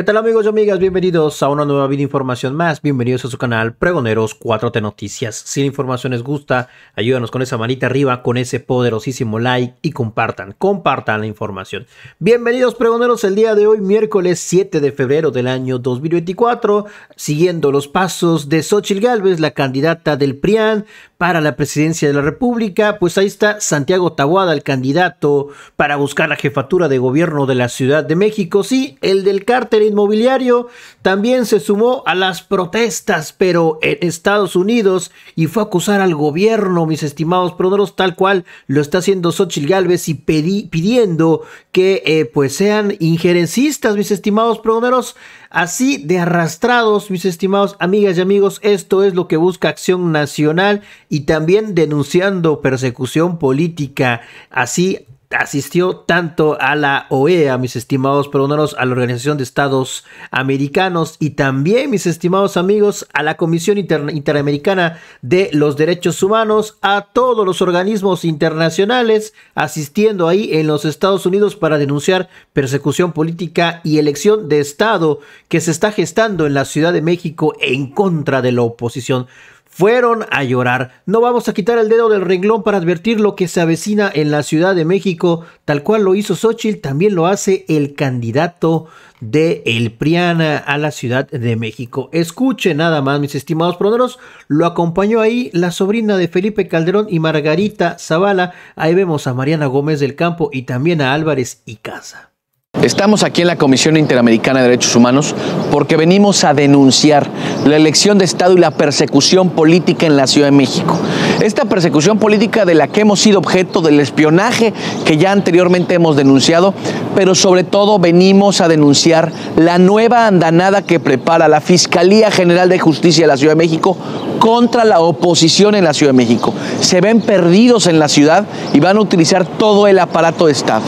¿Qué tal amigos y amigas? Bienvenidos a una nueva video información más. Bienvenidos a su canal Pregoneros 4T Noticias. Si la información les gusta, ayúdanos con esa manita arriba, con ese poderosísimo like y compartan, compartan la información. Bienvenidos Pregoneros el día de hoy, miércoles 7 de febrero del año 2024, siguiendo los pasos de Xochil Gálvez, la candidata del PRIAN para la presidencia de la República. Pues ahí está Santiago Tabuada, el candidato para buscar la jefatura de gobierno de la Ciudad de México. Sí, el del cártel inmobiliario también se sumó a las protestas, pero en Estados Unidos, y fue a acusar al gobierno, mis estimados prodoros, tal cual lo está haciendo Xochitl Galvez y pidiendo que eh, pues sean injerencistas, mis estimados prodoros, así de arrastrados, mis estimados amigas y amigos, esto es lo que busca Acción Nacional y también denunciando persecución política, así asistió tanto a la OEA, mis estimados peruanos, a la Organización de Estados Americanos y también, mis estimados amigos, a la Comisión Interamericana de los Derechos Humanos, a todos los organismos internacionales asistiendo ahí en los Estados Unidos para denunciar persecución política y elección de Estado que se está gestando en la Ciudad de México en contra de la oposición fueron a llorar. No vamos a quitar el dedo del renglón para advertir lo que se avecina en la Ciudad de México, tal cual lo hizo Xochitl, también lo hace el candidato de El Priana a la Ciudad de México. Escuche nada más, mis estimados proneros, lo acompañó ahí la sobrina de Felipe Calderón y Margarita Zavala. Ahí vemos a Mariana Gómez del Campo y también a Álvarez y Casa. Estamos aquí en la Comisión Interamericana de Derechos Humanos porque venimos a denunciar la elección de Estado y la persecución política en la Ciudad de México. Esta persecución política de la que hemos sido objeto del espionaje que ya anteriormente hemos denunciado, pero sobre todo venimos a denunciar la nueva andanada que prepara la Fiscalía General de Justicia de la Ciudad de México contra la oposición en la Ciudad de México. Se ven perdidos en la ciudad y van a utilizar todo el aparato de Estado.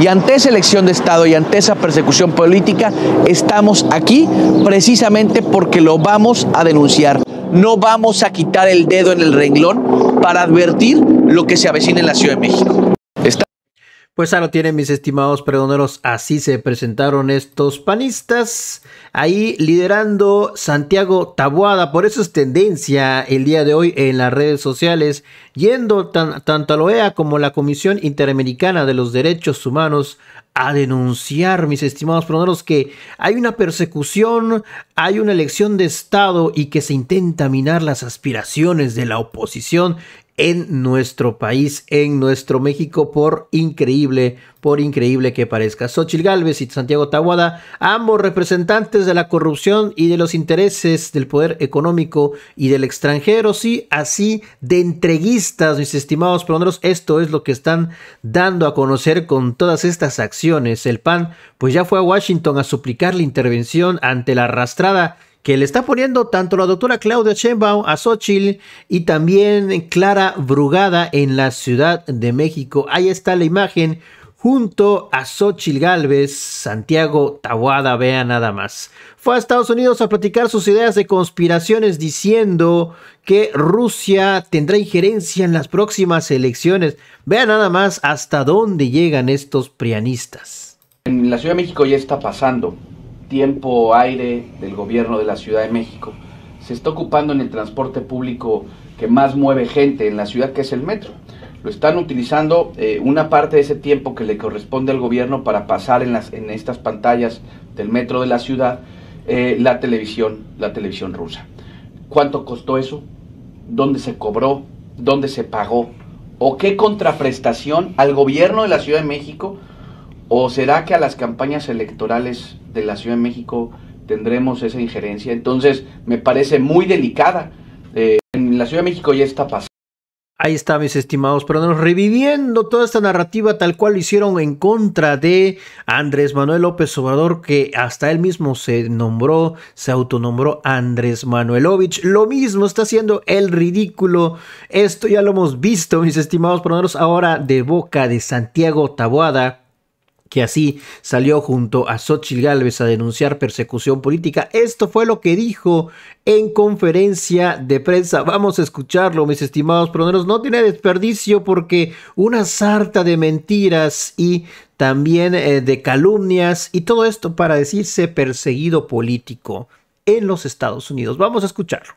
Y ante esa elección de Estado y ante esa persecución política, estamos aquí precisamente porque lo vamos a denunciar. No vamos a quitar el dedo en el renglón para advertir lo que se avecina en la Ciudad de México. Pues ahora tienen mis estimados pregoneros, así se presentaron estos panistas, ahí liderando Santiago Tabuada por eso es tendencia el día de hoy en las redes sociales, yendo tanto a la OEA como la Comisión Interamericana de los Derechos Humanos a denunciar, mis estimados perdoneros, que hay una persecución, hay una elección de Estado y que se intenta minar las aspiraciones de la oposición en nuestro país, en nuestro México, por increíble, por increíble que parezca. Sochil Galvez y Santiago Tawada, ambos representantes de la corrupción y de los intereses del poder económico y del extranjero, sí, así de entreguistas, mis estimados peroneros, esto es lo que están dando a conocer con todas estas acciones. El PAN, pues ya fue a Washington a suplicar la intervención ante la arrastrada que le está poniendo tanto la doctora Claudia Sheinbaum a Xochitl y también Clara Brugada en la Ciudad de México. Ahí está la imagen junto a Xochitl Galvez, Santiago Tawada, vea nada más. Fue a Estados Unidos a platicar sus ideas de conspiraciones diciendo que Rusia tendrá injerencia en las próximas elecciones. Vea nada más hasta dónde llegan estos prianistas. En la Ciudad de México ya está pasando tiempo aire del gobierno de la Ciudad de México se está ocupando en el transporte público que más mueve gente en la ciudad, que es el metro. Lo están utilizando eh, una parte de ese tiempo que le corresponde al gobierno para pasar en, las, en estas pantallas del metro de la ciudad eh, la televisión, la televisión rusa. ¿Cuánto costó eso? ¿Dónde se cobró? ¿Dónde se pagó? ¿O qué contraprestación al gobierno de la Ciudad de México? ¿O será que a las campañas electorales de la Ciudad de México tendremos esa injerencia. Entonces, me parece muy delicada. Eh, en la Ciudad de México ya está pasando. Ahí está, mis estimados peruanos, reviviendo toda esta narrativa tal cual lo hicieron en contra de Andrés Manuel López Obrador, que hasta él mismo se nombró, se autonombró Andrés Manuelovich. Lo mismo está haciendo el ridículo. Esto ya lo hemos visto, mis estimados peruanos, ahora de boca de Santiago Taboada que así salió junto a Xochitl Gálvez a denunciar persecución política. Esto fue lo que dijo en conferencia de prensa. Vamos a escucharlo, mis estimados proneros. No tiene desperdicio porque una sarta de mentiras y también eh, de calumnias y todo esto para decirse perseguido político en los Estados Unidos. Vamos a escucharlo.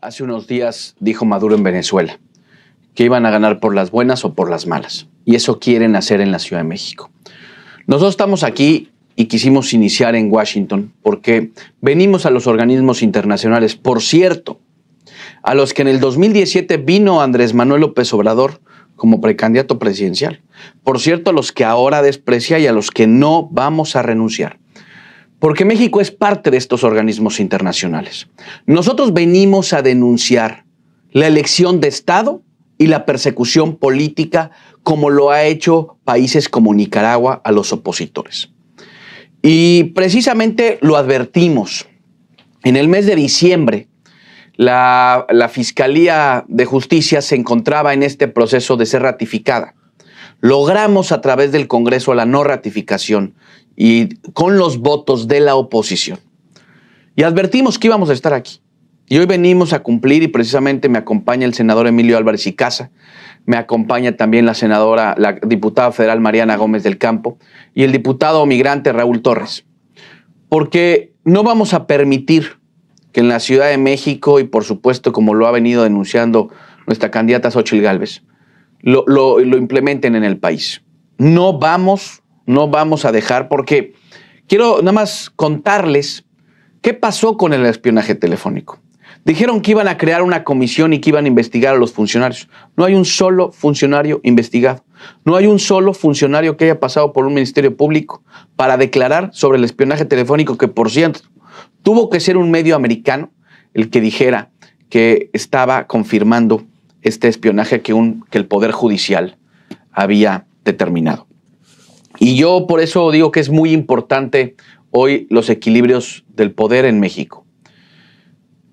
Hace unos días dijo Maduro en Venezuela que iban a ganar por las buenas o por las malas. Y eso quieren hacer en la Ciudad de México. Nosotros estamos aquí y quisimos iniciar en Washington porque venimos a los organismos internacionales. Por cierto, a los que en el 2017 vino Andrés Manuel López Obrador como precandidato presidencial. Por cierto, a los que ahora desprecia y a los que no vamos a renunciar. Porque México es parte de estos organismos internacionales. Nosotros venimos a denunciar la elección de Estado y la persecución política como lo ha hecho países como Nicaragua a los opositores. Y precisamente lo advertimos. En el mes de diciembre, la, Fiscalía de Justicia se encontraba en este proceso de ser ratificada. Logramos a través del Congreso la no ratificación y con los votos de la oposición. Y advertimos que íbamos a estar aquí. Y hoy venimos a cumplir y precisamente me acompaña el senador Emilio Álvarez y Casa, me acompaña también la senadora, la diputada federal Mariana Gómez del Campo y el diputado migrante Raúl Torres. Porque no vamos a permitir que en la Ciudad de México y por supuesto como lo ha venido denunciando nuestra candidata Xochitl Gálvez, lo, lo implementen en el país. No vamos, no vamos a dejar porque quiero nada más contarles qué pasó con el espionaje telefónico. Dijeron que iban a crear una comisión y que iban a investigar a los funcionarios. No hay un solo funcionario investigado. No hay un solo funcionario que haya pasado por un ministerio público para declarar sobre el espionaje telefónico que, por cierto, tuvo que ser un medio americano el que dijera que estaba confirmando este espionaje que, el Poder Judicial había determinado. Y yo por eso digo que es muy importante hoy los equilibrios del poder en México.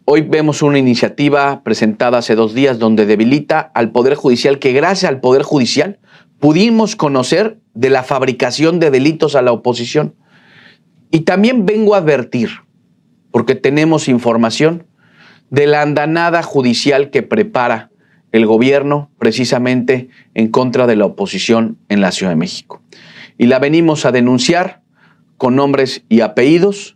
Hoy vemos una iniciativa presentada hace dos días donde debilita al Poder Judicial, que gracias al Poder Judicial pudimos conocer de la fabricación de delitos a la oposición. Y también vengo a advertir, porque tenemos información, de la andanada judicial que prepara el gobierno precisamente en contra de la oposición en la Ciudad de México. Y la venimos a denunciar con nombres y apellidos,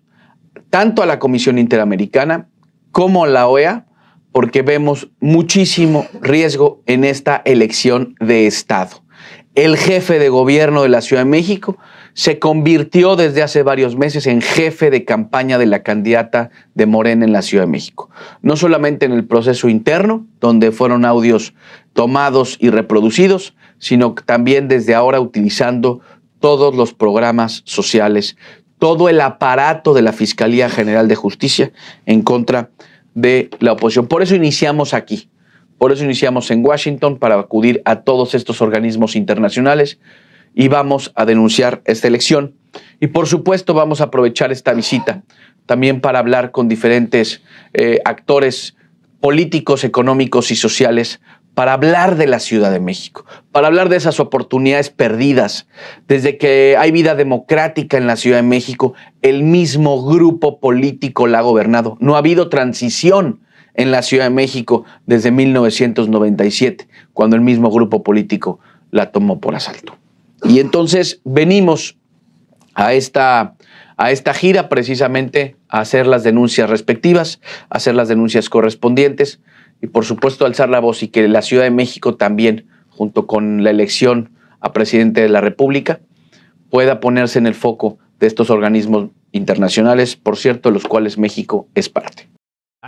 tanto a la Comisión Interamericana como la OEA porque vemos muchísimo riesgo en esta elección de Estado. El jefe de gobierno de la Ciudad de México se convirtió desde hace varios meses en jefe de campaña de la candidata de Morena en la Ciudad de México. No solamente en el proceso interno, donde fueron audios tomados y reproducidos, sino también desde ahora utilizando todos los programas sociales todo el aparato de la Fiscalía General de Justicia en contra de la oposición. Por eso iniciamos aquí, por eso iniciamos en Washington para acudir a todos estos organismos internacionales y vamos a denunciar esta elección. Y por supuesto vamos a aprovechar esta visita también para hablar con diferentes eh, actores políticos, económicos y sociales para hablar de la Ciudad de México, para hablar de esas oportunidades perdidas. Desde que hay vida democrática en la Ciudad de México, el mismo grupo político la ha gobernado. No ha habido transición en la Ciudad de México desde 1997, cuando el mismo grupo político la tomó por asalto. Y entonces venimos a esta, a esta gira precisamente a hacer las denuncias respectivas, a hacer las denuncias correspondientes, y por supuesto alzar la voz y que la Ciudad de México también, junto con la elección a presidente de la República, pueda ponerse en el foco de estos organismos internacionales, por cierto, los cuales México es parte.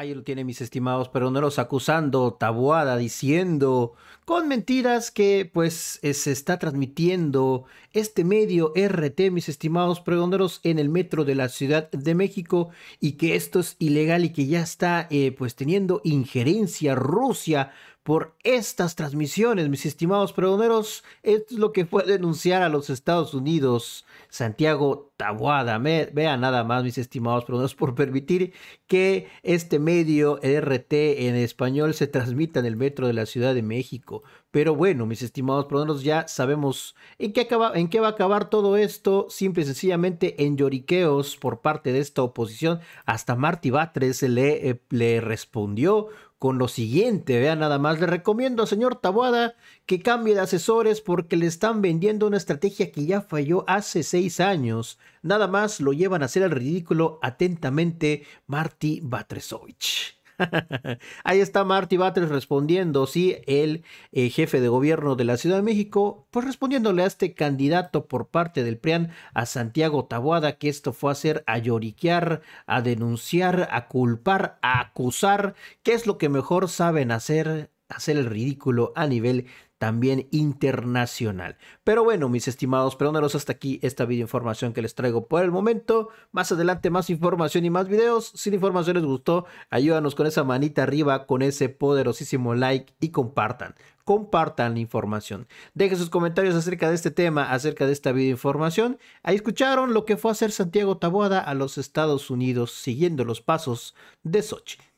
Ahí lo tiene mis estimados peroneros acusando, tabuada, diciendo con mentiras que pues eh, se está transmitiendo este medio RT, mis estimados peroneros, en el metro de la Ciudad de México y que esto es ilegal y que ya está eh, pues teniendo injerencia Rusia por estas transmisiones, mis estimados pregoneros. Es lo que fue denunciar a los Estados Unidos Santiago Tabuada. Vea nada más, mis estimados perdoneros, por permitir que este medio e RT en español se transmita en el metro de la Ciudad de México. Pero bueno, mis estimados pregoneros, ya sabemos en qué, en qué va a acabar todo esto. Simple y sencillamente en lloriqueos por parte de esta oposición. Hasta Marty Batres le eh, respondió con lo siguiente. Vean nada más, le recomiendo, señor Tabuada, que cambie de asesores porque le están vendiendo una estrategia que ya falló hace seis años. Nada más lo llevan a hacer el ridículo atentamente Marty Batresovich. Ahí está Marty Batres respondiendo, sí, el eh, jefe de gobierno de la Ciudad de México, pues respondiéndole a este candidato por parte del PRIAN a Santiago Taboada, que esto fue hacer a lloriquear, a denunciar, a culpar, a acusar, que es lo que mejor saben hacer, hacer el ridículo a nivel también internacional. Pero bueno, mis estimados perdónenos hasta aquí esta video información que les traigo por el momento. Más adelante más información y más videos. Si la información les gustó, ayúdanos con esa manita arriba, con ese poderosísimo like y compartan. Compartan la información. Dejen sus comentarios acerca de este tema, acerca de esta videoinformación. información. Ahí escucharon lo que fue hacer Santiago Taboada a los Estados Unidos siguiendo los pasos de Sochi.